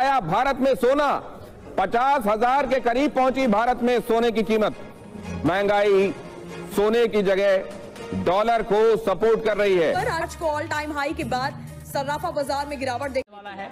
आया भारत में सोना पचास हजार के करीब पहुंची भारत में सोने की कीमत महंगाई सोने की जगह डॉलर को सपोर्ट कर रही है आज को ऑल टाइम हाई के बाद सर्राफा बाजार में गिरावट देखने वाला है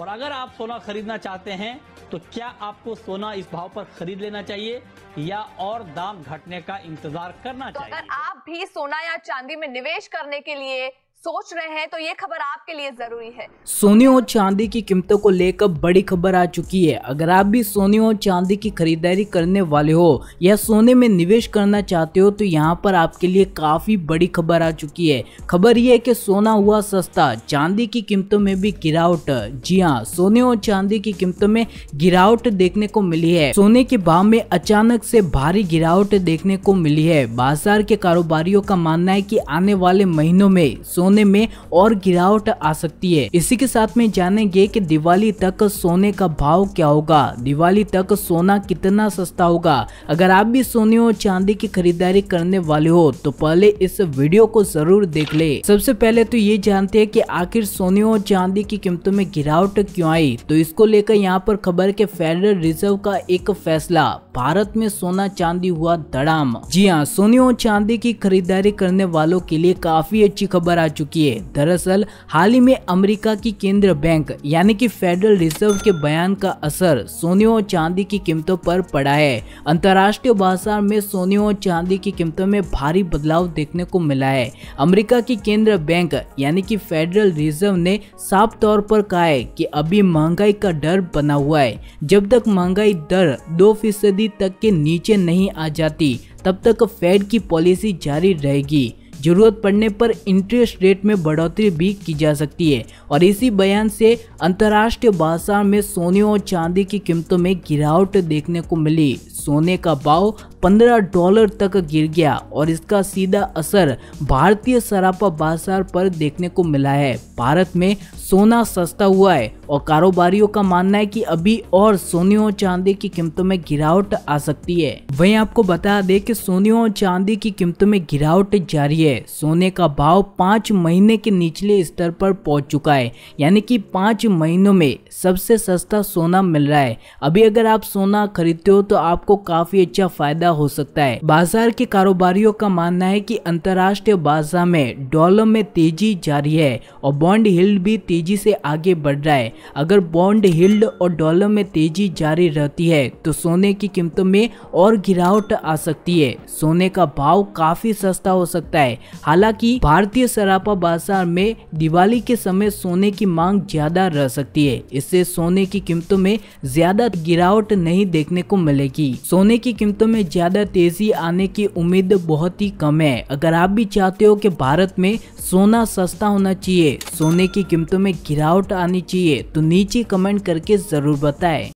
और अगर आप सोना खरीदना चाहते हैं तो क्या आपको सोना इस भाव पर खरीद लेना चाहिए या और दाम घटने का इंतजार करना तो चाहिए अगर आप भी सोना या चांदी में निवेश करने के लिए सोच रहे हैं तो ये खबर आपके लिए जरूरी है सोने और चांदी की कीमतों को लेकर बड़ी खबर आ चुकी है अगर आप भी सोने और चांदी की खरीदारी करने वाले हो या सोने में निवेश करना चाहते हो तो यहाँ पर आपके लिए काफी बड़ी खबर आ चुकी है खबर ये है कि सोना हुआ सस्ता चांदी की कीमतों में भी गिरावट जी हाँ सोने और चांदी की कीमतों में गिरावट देखने को मिली है सोने के भाव में अचानक से भारी गिरावट देखने को मिली है बाजार के कारोबारियों का मानना है की आने वाले महीनों में सोने सोने में और गिरावट आ सकती है इसी के साथ में जानेंगे कि दिवाली तक सोने का भाव क्या होगा दिवाली तक सोना कितना सस्ता होगा अगर आप भी सोने और चांदी की खरीदारी करने वाले हो तो पहले इस वीडियो को जरूर देख ले सबसे पहले तो ये जानते है की आखिर सोने और चांदी की कीमतों में गिरावट क्यों आई तो इसको लेकर यहाँ पर खबर के फेडरल रिजर्व का एक फैसला भारत में सोना चांदी हुआ धड़ाम जी हाँ सोने और चांदी की खरीदारी करने वालों के लिए काफी अच्छी खबर आ चुकी है दरअसल हाल ही में अमेरिका की केंद्र बैंक यानी कि फेडरल रिजर्व के बयान का असर सोने और चांदी की कीमतों पर पड़ा है अंतर्राष्ट्रीय बाजार में सोने और चांदी की कीमतों में भारी बदलाव देखने को मिला है अमेरिका की केंद्र बैंक यानी कि फेडरल रिजर्व ने साफ तौर पर कहा है कि अभी महंगाई का डर बना हुआ है जब तक महंगाई दर दो फीसदी तक के नीचे नहीं आ जाती तब तक फेड की पॉलिसी जारी रहेगी जरूरत पड़ने पर इंटरेस्ट रेट में बढ़ोतरी भी की जा सकती है और इसी बयान से अंतर्राष्ट्रीय बाजार में सोने और चांदी की कीमतों में गिरावट देखने को मिली सोने का भाव 15 डॉलर तक गिर गया और इसका सीधा असर भारतीय सरापा बाजार पर देखने को मिला है भारत में सोना सस्ता हुआ है और कारोबारियों का मानना है कि अभी और सोने और चांदी की कीमतों में गिरावट आ सकती है वहीं आपको बता दें कि सोने और चांदी की कीमतों में गिरावट जारी है सोने का भाव पाँच महीने के निचले स्तर पर पहुंच चुका है यानी कि पाँच महीनों में सबसे सस्ता सोना मिल रहा है अभी अगर आप सोना खरीदते हो तो आपको काफी अच्छा फायदा हो सकता है बाजार के कारोबारियों का मानना है की अंतर्राष्ट्रीय बाजार में डॉलर में तेजी जारी है और बॉन्ड हिल्ड भी तेजी से आगे बढ़ रहा है अगर बॉन्ड हिल्ड और डॉलर में तेजी जारी रहती है तो सोने की कीमतों में और गिरावट आ सकती है सोने का भाव काफी सस्ता हो सकता है हालांकि भारतीय सरापा बाजार में दिवाली के समय सोने की मांग ज्यादा रह सकती है इससे सोने की कीमतों में ज्यादा गिरावट नहीं देखने को मिलेगी सोने की कीमतों में ज्यादा तेजी आने की उम्मीद बहुत ही कम है अगर आप भी चाहते हो कि भारत में सोना सस्ता होना चाहिए सोने की कीमतों में में गिरावट आनी चाहिए तो नीचे कमेंट करके ज़रूर बताएं